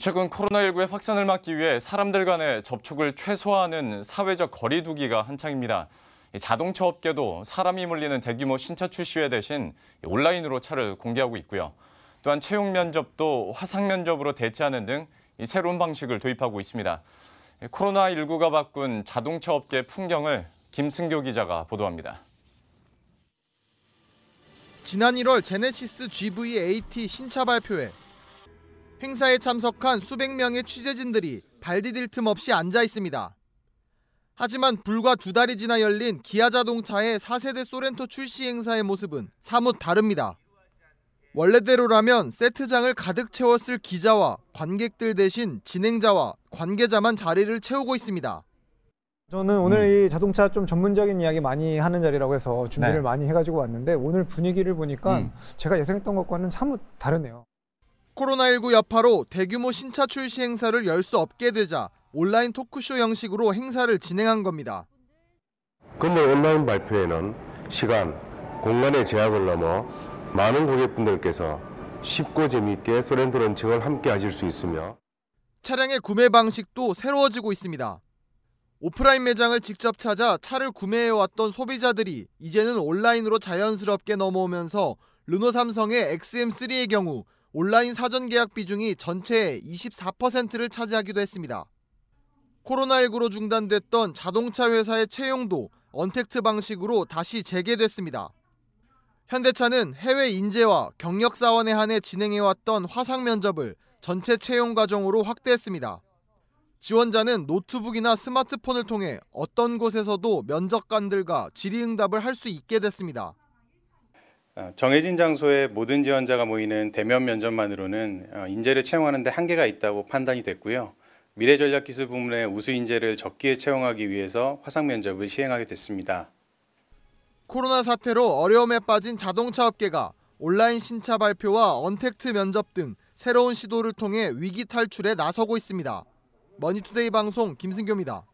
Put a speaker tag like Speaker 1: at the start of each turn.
Speaker 1: 최근 코로나19의 확산을 막기 위해 사람들 간의 접촉을 최소화하는 사회적 거리두기가 한창입니다. 자동차 업계도 사람이 몰리는 대규모 신차 출시회 대신 온라인으로 차를 공개하고 있고요. 또한 채용 면접도 화상 면접으로 대체하는 등 새로운 방식을 도입하고 있습니다. 코로나19가 바꾼 자동차 업계 풍경을 김승교 기자가 보도합니다.
Speaker 2: 지난 1월 제네시스 GV AT 신차 발표회 행사에 참석한 수백 명의 취재진들이 발 디딜 틈 없이 앉아 있습니다. 하지만 불과 두 달이 지나 열린 기아 자동차의 4세대 소렌토 출시 행사의 모습은 사뭇 다릅니다. 원래대로라면 세트장을 가득 채웠을 기자와 관객들 대신 진행자와 관계자만 자리를 채우고 있습니다.
Speaker 3: 저는 오늘 음. 이 자동차 좀 전문적인 이야기 많이 하는 자리라고 해서 준비를 네. 많이 해가지고 왔는데 오늘 분위기를 보니까 음. 제가 예상했던 것과는 사뭇 다르네요. 코로나19 여파로
Speaker 2: 대규모 신차 출시 행사를 열 수 없게 되자 온라인 토크쇼 형식으로 행사를 진행한 겁니다.
Speaker 3: 근데 온라인 발표에는 시간, 공간의 제약을 넘어 많은 고객분들께서 쉽고 재미있게 소렌토 런칭을 함께 하실 수 있으며
Speaker 2: 차량의 구매 방식도 새로워지고 있습니다. 오프라인 매장을 직접 찾아 차를 구매해왔던 소비자들이 이제는 온라인으로 자연스럽게 넘어오면서 르노 삼성의 XM3의 경우 온라인 사전 계약 비중이 전체의 24%를 차지하기도 했습니다. 코로나19로 중단됐던 자동차 회사의 채용도 언택트 방식으로 다시 재개됐습니다. 현대차는 해외 인재와 경력 사원에 한해 진행해왔던 화상 면접을 전체 채용 과정으로 확대했습니다. 지원자는 노트북이나 스마트폰을 통해 어떤 곳에서도 면접관들과 질의응답을 할 수 있게 됐습니다.
Speaker 3: 어, 정해진 장소에 모든 지원자가 모이는 대면 면접만으로는 어, 인재를 채용하는 데 한계가 있다고 판단이 됐고요. 미래전략기술 부문의 우수 인재를 적기에 채용하기 위해서 화상 면접을 시행하게 됐습니다.
Speaker 2: 코로나 사태로 어려움에 빠진 자동차 업계가 온라인 신차 발표와 언택트 면접 등 새로운 시도를 통해 위기 탈출에 나서고 있습니다. 머니투데이 방송 김승규입니다